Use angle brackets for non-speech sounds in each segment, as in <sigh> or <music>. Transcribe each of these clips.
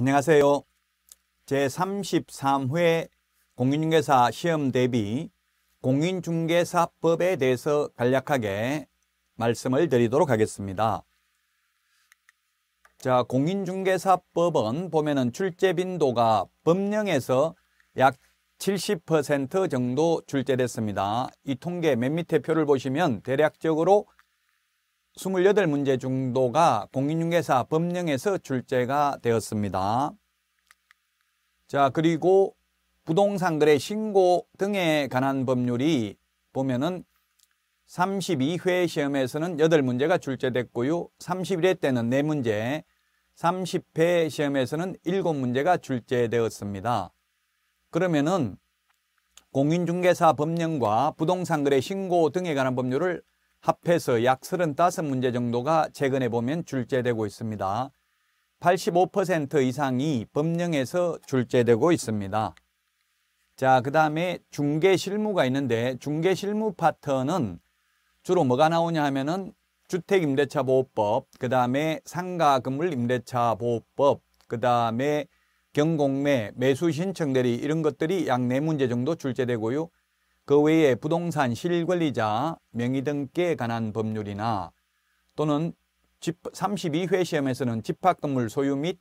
안녕하세요. 제33회 공인중개사 시험 대비 공인중개사법에 대해서 간략하게 말씀을 드리도록 하겠습니다. 자, 공인중개사법은 보면은 출제빈도가 법령에서 약 70% 정도 출제됐습니다. 이 통계 맨 밑에 표를 보시면 대략적으로 2 8 문제 중도가 공인중개사 법령에서 출제가 되었습니다. 자, 그리고 부동산 거래 신고 등에 관한 법률이 보면은 32회 시험에서는 8문제가 출제됐고요. 31회 때는 4문제, 30회 시험에서는 7문제가 출제되었습니다. 그러면은 공인중개사 법령과 부동산 거래 신고 등에 관한 법률을 합해서 약 35문제 정도가 최근에 보면 출제되고 있습니다. 85% 이상이 법령에서 출제되고 있습니다. 자, 그 다음에 중개 실무가 있는데 중개 실무 파트는 주로 뭐가 나오냐 하면은 주택임대차보호법, 그 다음에 상가건물 임대차보호법, 그 다음에 경공매, 매수신청대리 이런 것들이 약 네문제 정도 출제되고요. 그 외에 부동산 실권리자 명의 등기에 관한 법률이나 또는 32회 시험에서는 집합건물 소유 및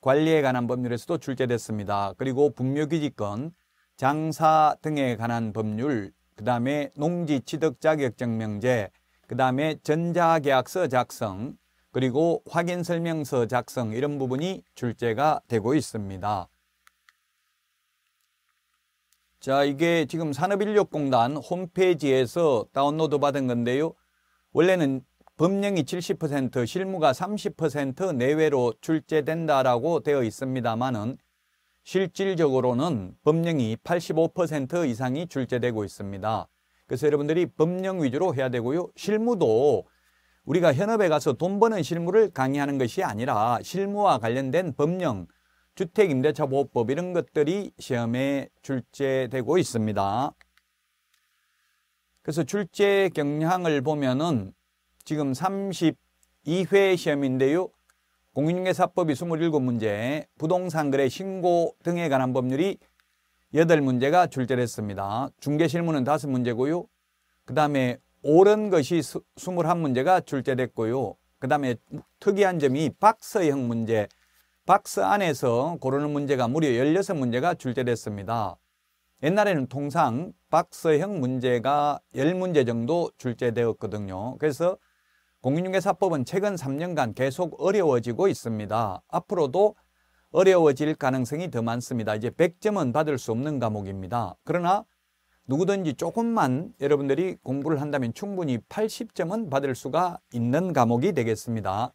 관리에 관한 법률에서도 출제됐습니다. 그리고 분묘기지권, 장사 등에 관한 법률, 그 다음에 농지취득자격증명제, 그 다음에 전자계약서 작성, 그리고 확인설명서 작성 이런 부분이 출제가 되고 있습니다. 자, 이게 지금 산업인력공단 홈페이지에서 다운로드 받은 건데요. 원래는 법령이 70% 실무가 30% 내외로 출제된다라고 되어 있습니다만은 실질적으로는 법령이 85% 이상이 출제되고 있습니다. 그래서 여러분들이 법령 위주로 해야 되고요. 실무도 우리가 현업에 가서 돈 버는 실무를 강의하는 것이 아니라 실무와 관련된 법령, 주택임대차보호법 이런 것들이 시험에 출제되고 있습니다. 그래서 출제 경향을 보면은 지금 32회 시험인데요. 공인중개사법이 27문제, 부동산거래 신고 등에 관한 법률이 8문제가 출제됐습니다. 중개실무는 5문제고요. 그 다음에 옳은 것이 21문제가 출제됐고요. 그 다음에 특이한 점이 박서형 문제, 박스 안에서 고르는 문제가 무려 16문제가 출제됐습니다. 옛날에는 통상 박스형 문제가 10문제 정도 출제되었거든요. 그래서 공인중개사법은 최근 3년간 계속 어려워지고 있습니다. 앞으로도 어려워질 가능성이 더 많습니다. 이제 100점은 받을 수 없는 과목입니다. 그러나 누구든지 조금만 여러분들이 공부를 한다면 충분히 80점은 받을 수가 있는 과목이 되겠습니다.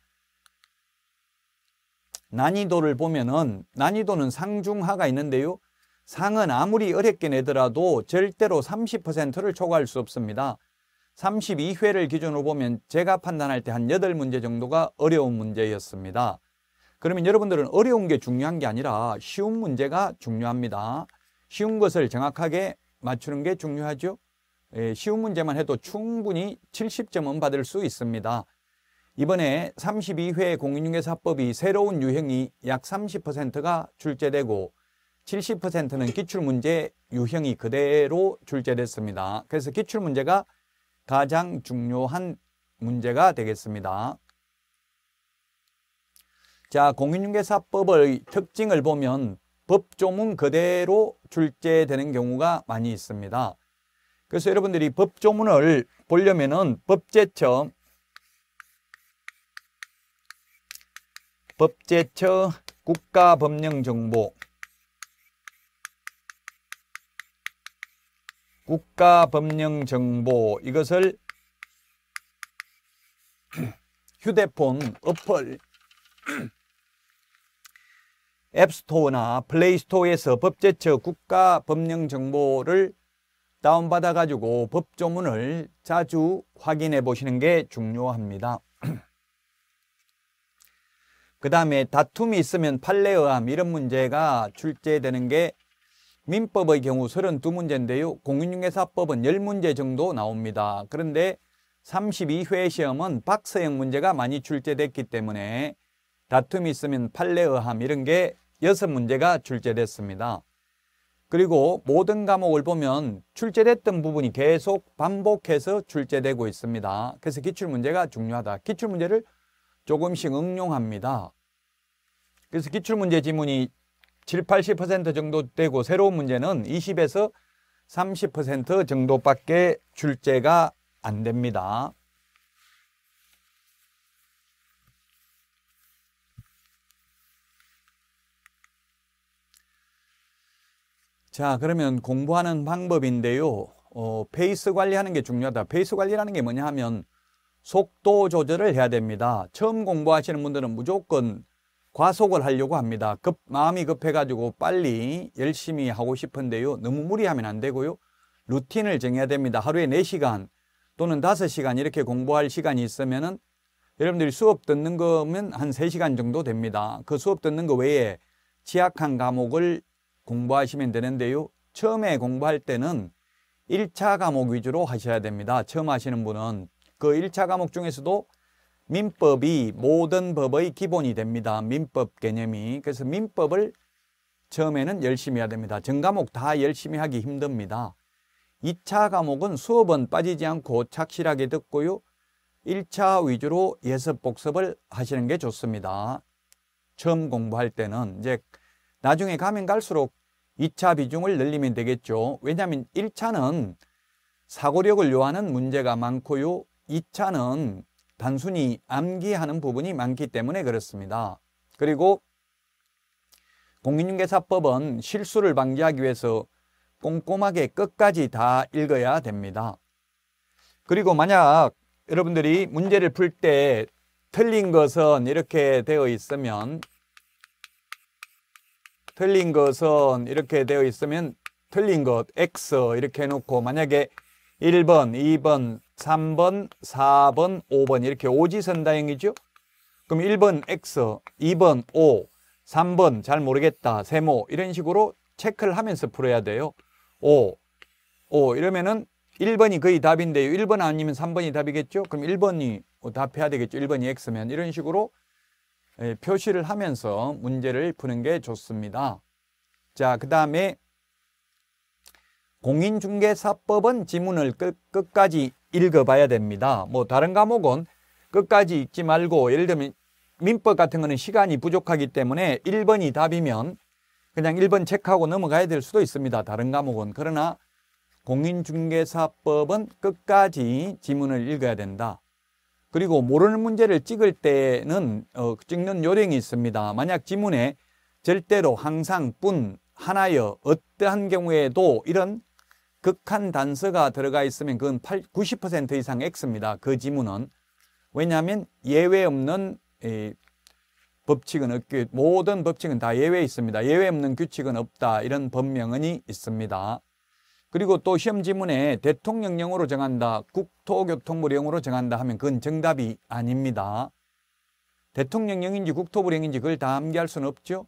난이도를 보면은 난이도는 상중하가 있는데요. 상은 아무리 어렵게 내더라도 절대로 30%를 초과할 수 없습니다. 32회를 기준으로 보면 제가 판단할 때 한 8문제 정도가 어려운 문제였습니다. 그러면 여러분들은 어려운 게 중요한 게 아니라 쉬운 문제가 중요합니다. 쉬운 것을 정확하게 맞추는 게 중요하죠. 예, 쉬운 문제만 해도 충분히 70점은 받을 수 있습니다. 이번에 32회 공인중개사법이 새로운 유형이 약 30%가 출제되고 70%는 기출문제 유형이 그대로 출제됐습니다. 그래서 기출문제가 가장 중요한 문제가 되겠습니다. 자, 공인중개사법의 특징을 보면 법조문 그대로 출제되는 경우가 많이 있습니다. 그래서 여러분들이 법조문을 보려면 법제청 법제처 국가법령정보 국가법령정보 이것을 <clears throat> 휴대폰 어플 <clears throat> 앱스토어나 플레이스토어에서 법제처 국가법령정보를 다운받아 가지고 법조문을 자주 확인해 보시는 게 중요합니다. 그 다음에 다툼이 있으면 판례의함 이런 문제가 출제되는 게 민법의 경우 32문제인데요. 공인중개사법은 10문제 정도 나옵니다. 그런데 32회 시험은 박서형 문제가 많이 출제됐기 때문에 다툼이 있으면 판례의함 이런 게 6문제가 출제됐습니다. 그리고 모든 과목을 보면 출제됐던 부분이 계속 반복해서 출제되고 있습니다. 그래서 기출문제가 중요하다. 기출문제를 조금씩 응용합니다. 그래서 기출문제 지문이 7, 80% 정도 되고 새로운 문제는 20에서 30% 정도밖에 출제가 안 됩니다. 자 그러면 공부하는 방법인데요. 어, 페이스 관리하는 게 중요하다. 페이스 관리라는 게 뭐냐 하면 속도 조절을 해야 됩니다. 처음 공부하시는 분들은 무조건 과속을 하려고 합니다. 급, 마음이 급해가지고 빨리 열심히 하고 싶은데요. 너무 무리하면 안 되고요. 루틴을 정해야 됩니다. 하루에 4시간 또는 5시간 이렇게 공부할 시간이 있으면 은 여러분들이 수업 듣는 거면 한 3시간 정도 됩니다. 그 수업 듣는 거 외에 취약한 과목을 공부하시면 되는데요. 처음에 공부할 때는 1차 과목 위주로 하셔야 됩니다. 처음 하시는 분은 그 1차 과목 중에서도 민법이 모든 법의 기본이 됩니다. 민법 개념이. 그래서 민법을 처음에는 열심히 해야 됩니다. 전과목 다 열심히 하기 힘듭니다. 2차 과목은 수업은 빠지지 않고 착실하게 듣고요. 1차 위주로 예습 복습을 하시는 게 좋습니다. 처음 공부할 때는 이제 나중에 가면 갈수록 2차 비중을 늘리면 되겠죠. 왜냐하면 1차는 사고력을 요하는 문제가 많고요. 2차는 단순히 암기하는 부분이 많기 때문에 그렇습니다. 그리고 공인중개사법은 실수를 방지하기 위해서 꼼꼼하게 끝까지 다 읽어야 됩니다. 그리고 만약 여러분들이 문제를 풀 때 틀린 것은 이렇게 되어 있으면 틀린 것은 이렇게 되어 있으면 틀린 것 X 이렇게 해놓고 만약에 1번, 2번, 3번, 4번, 5번 이렇게 오지선다형이죠. 그럼 1번 X, 2번 O, 3번 잘 모르겠다, 세모 이런 식으로 체크를 하면서 풀어야 돼요. O, O 이러면은 1번이 거의 답인데요. 1번 아니면 3번이 답이겠죠. 그럼 1번이 어, 답해야 되겠죠. 1번이 X면 이런 식으로 예, 표시를 하면서 문제를 푸는 게 좋습니다. 자, 그 다음에 공인중개사법은 지문을 끝, 끝까지 읽어봐야 됩니다. 뭐 다른 과목은 끝까지 읽지 말고 예를 들면 민법 같은 거는 시간이 부족하기 때문에 1번이 답이면 그냥 1번 체크하고 넘어가야 될 수도 있습니다. 다른 과목은. 그러나 공인중개사법은 끝까지 지문을 읽어야 된다. 그리고 모르는 문제를 찍을 때는 어, 찍는 요령이 있습니다. 만약 지문에 절대로 항상 뿐 하나여 어떠한 경우에도 이런 극한 단서가 들어가 있으면 그건 8, 90% 이상 X입니다. 그 지문은. 왜냐하면 예외 없는 이, 법칙은 없기, 모든 법칙은 다 예외 있습니다. 예외 없는 규칙은 없다. 이런 법명언이 있습니다. 그리고 또 시험 지문에 대통령령으로 정한다, 국토교통부령으로 정한다 하면 그건 정답이 아닙니다. 대통령령인지 국토부령인지 그걸 다 암기할 수는 없죠.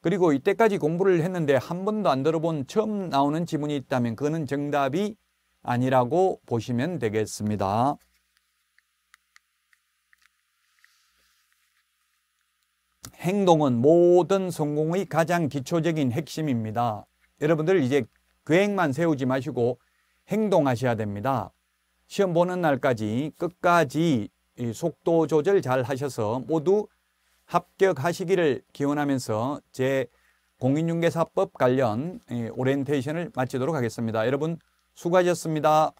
그리고 이때까지 공부를 했는데 한 번도 안 들어본 처음 나오는 지문이 있다면 그거는 정답이 아니라고 보시면 되겠습니다. 행동은 모든 성공의 가장 기초적인 핵심입니다. 여러분들 이제 계획만 세우지 마시고 행동하셔야 됩니다. 시험 보는 날까지 끝까지 속도 조절 잘 하셔서 모두 합격하시기를 기원하면서 제 공인중개사법 관련 예, 오리엔테이션을 마치도록 하겠습니다. 여러분 수고하셨습니다.